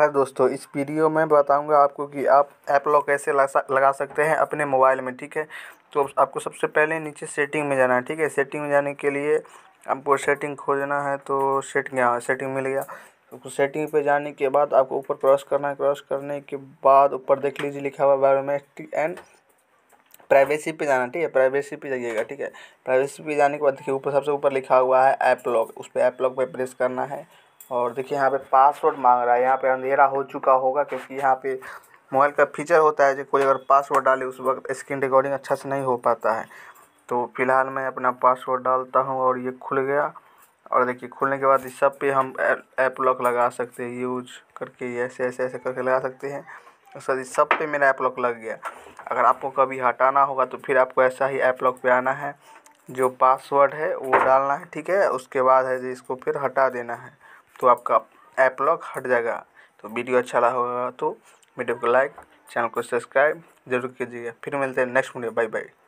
नमस्कार दोस्तों इस वीडियो में बताऊंगा आपको कि आप ऐप लॉक कैसे लगा सकते हैं अपने मोबाइल में ठीक है तो आपको सबसे पहले नीचे सेटिंग में जाना है ठीक है सेटिंग में जाने के लिए आपको सेटिंग खोजना है तो सेटिंग यहाँ सेटिंग मिल गया तो सेटिंग पे जाने के बाद आपको ऊपर क्रॉस करना है क्रॉस करने के बाद ऊपर देख लीजिए लिखा हुआ बायोमेट्रिक एंड प्राइवेसी पे जाना ठीक है प्राइवेसी पे जाइएगा ठीक है प्राइवेसी पे जाने के बाद देखिए ऊपर सबसे ऊपर लिखा हुआ है ऐप लॉक उस पर ऐप लॉक पर प्रेस करना है और देखिए यहाँ पे पासवर्ड मांग रहा है यहाँ पे अंधेरा हो चुका होगा क्योंकि यहाँ पे मोबाइल का फीचर होता है जो कोई अगर पासवर्ड डाले उस वक्त स्क्रीन रिकॉर्डिंग अच्छा से नहीं हो पाता है तो फिलहाल मैं अपना पासवर्ड डालता हूँ और ये खुल गया और देखिए खुलने के बाद इस सब पे हम ऐप लॉक लगा सकते हैं यूज करके ऐसे ऐसे ऐसे करके लगा सकते हैं सर इस सब पे मेरा ऐप लॉक लग गया अगर आपको कभी हटाना होगा तो फिर आपको ऐसा ही ऐप लॉक पे आना है जो पासवर्ड है वो डालना है ठीक है उसके बाद है जो इसको फिर हटा देना है तो आपका ऐप लॉक हट जाएगा तो वीडियो अच्छा रहा होगा तो वीडियो को लाइक चैनल को सब्सक्राइब जरूर कीजिएगा फिर मिलते हैं नेक्स्ट वीडियो बाय बाय